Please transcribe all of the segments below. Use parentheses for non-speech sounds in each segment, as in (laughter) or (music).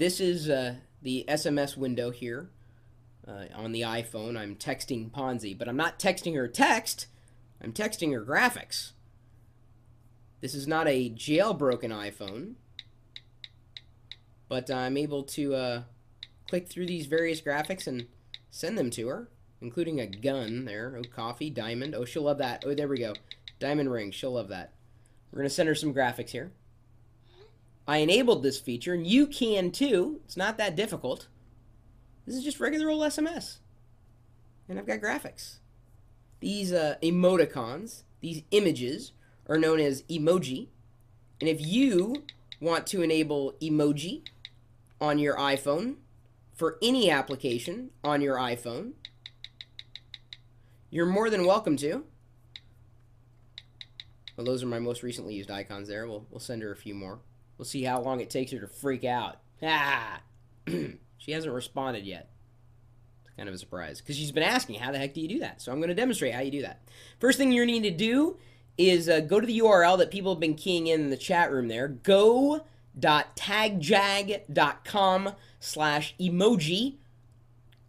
This is uh, the SMS window here uh, on the iPhone. I'm texting Ponzi, but I'm not texting her text. I'm texting her graphics. This is not a jailbroken iPhone, but I'm able to uh, click through these various graphics and send them to her, including a gun there. Oh, coffee, diamond. Oh, she'll love that. Oh, there we go. Diamond ring. She'll love that. We're going to send her some graphics here. I enabled this feature, and you can too. It's not that difficult. This is just regular old SMS. And I've got graphics. These uh, emoticons, these images, are known as emoji. And if you want to enable emoji on your iPhone for any application on your iPhone, you're more than welcome to. Well, those are my most recently used icons there. We'll, we'll send her a few more. We'll see how long it takes her to freak out. Ah! (clears throat) she hasn't responded yet. It's kind of a surprise. Because she's been asking, how the heck do you do that? So I'm going to demonstrate how you do that. First thing you're going to need to do is uh, go to the URL that people have been keying in in the chat room there. Go.tagjag.com slash emoji.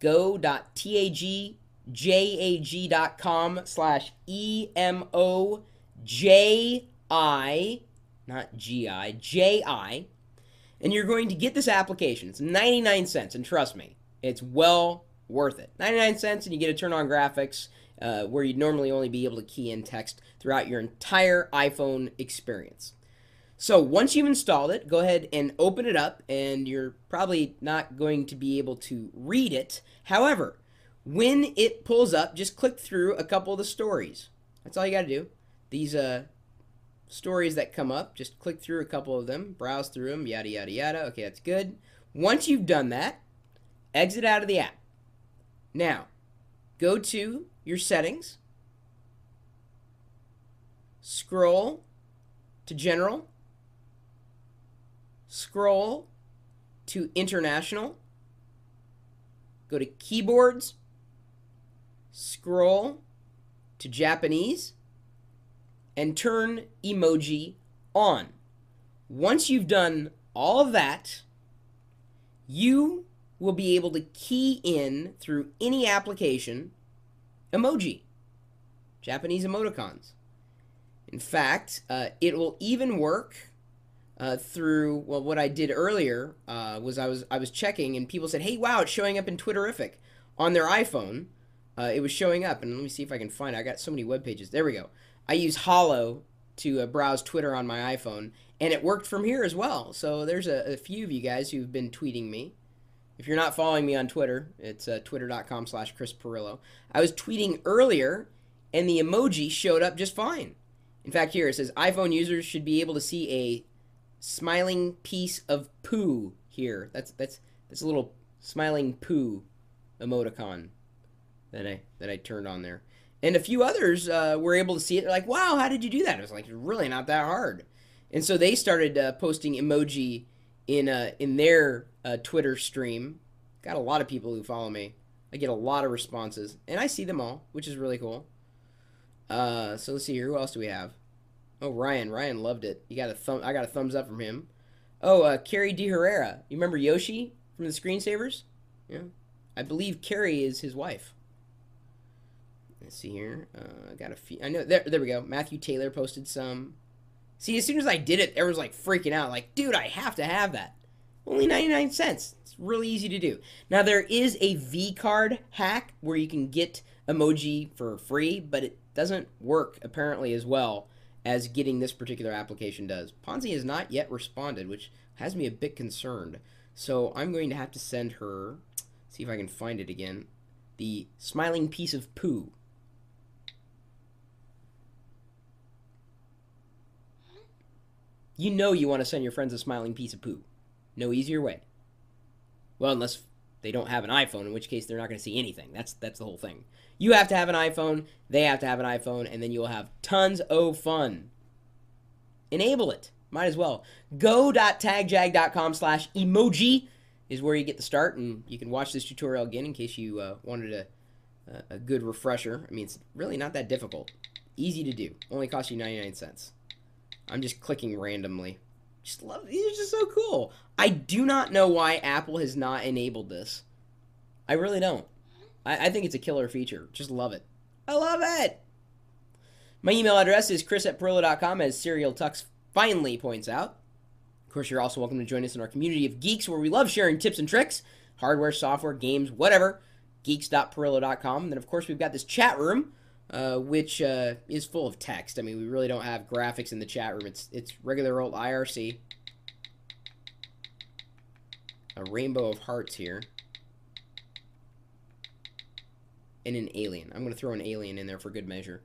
Go.tagjag.com slash E-M-O-J-I not GI, JI, and you're going to get this application. It's 99 cents, and trust me, it's well worth it. 99 cents, and you get to turn on graphics uh, where you'd normally only be able to key in text throughout your entire iPhone experience. So once you've installed it, go ahead and open it up, and you're probably not going to be able to read it. However, when it pulls up, just click through a couple of the stories. That's all you got to do. These uh, stories that come up. Just click through a couple of them, browse through them, yada, yada, yada. Okay, that's good. Once you've done that, exit out of the app. Now, go to your settings, scroll to general, scroll to international, go to keyboards, scroll to Japanese and turn emoji on. Once you've done all that, you will be able to key in through any application emoji, Japanese emoticons. In fact, uh, it will even work uh, through well, what I did earlier uh, was I was I was checking and people said, "Hey, wow, it's showing up in Twitterific on their iPhone." Uh, it was showing up, and let me see if I can find. It. I got so many web pages. There we go. I use Hollow to uh, browse Twitter on my iPhone, and it worked from here as well. So there's a, a, few of you guys who've been tweeting me. If you're not following me on Twitter, it's uh, twitter.com slash Chris Perillo. I was tweeting earlier, and the emoji showed up just fine. In fact, here it says iPhone users should be able to see a smiling piece of poo here. That's that's that's a little smiling poo emoticon that I that I turned on there. And a few others uh, were able to see it. They're like, wow, how did you do that? It was like, really not that hard. And so they started uh, posting emoji in uh, in their uh, Twitter stream. Got a lot of people who follow me. I get a lot of responses, and I see them all, which is really cool. Uh, so let's see here. Who else do we have? Oh, Ryan. Ryan loved it. You got a thumb. I got a thumbs up from him. Oh, uh, Kerry D. Herrera. You remember Yoshi from the Screensavers? Yeah. I believe Carrie is his wife. Let's see here. Uh, got a few. I know there. There we go. Matthew Taylor posted some. See, as soon as I did it, everyone's like freaking out. Like, dude, I have to have that. Only 99 cents. It's really easy to do. Now there is a V card hack where you can get emoji for free, but it doesn't work apparently as well as getting this particular application does. Ponzi has not yet responded, which has me a bit concerned. So I'm going to have to send her. See if I can find it again. The smiling piece of poo. You know you want to send your friends a smiling piece of poo. No easier way. Well, unless they don't have an iPhone, in which case they're not going to see anything. That's that's the whole thing. You have to have an iPhone, they have to have an iPhone, and then you'll have tons of fun. Enable it. Might as well. Go.tagjag.com slash emoji is where you get the start, and you can watch this tutorial again in case you uh, wanted a, a good refresher. I mean, it's really not that difficult. Easy to do. Only costs you 99 cents. I'm just clicking randomly. Just love these are just so cool. I do not know why Apple has not enabled this. I really don't. I, I think it's a killer feature. Just love it. I love it. My email address is chris at perillo.com, as Serial Tux finally points out. Of course, you're also welcome to join us in our community of geeks where we love sharing tips and tricks, hardware, software, games, whatever. Geeks.perillo.com. And then, of course, we've got this chat room uh, which uh, is full of text. I mean, we really don't have graphics in the chat room. It's it's regular old IRC. A rainbow of hearts here. And an alien. I'm going to throw an alien in there for good measure.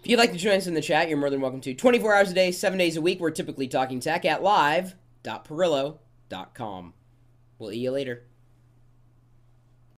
If you'd like to join us in the chat, you're more than welcome to. 24 hours a day, 7 days a week, we're typically talking tech at live.perillo.com. We'll see you later.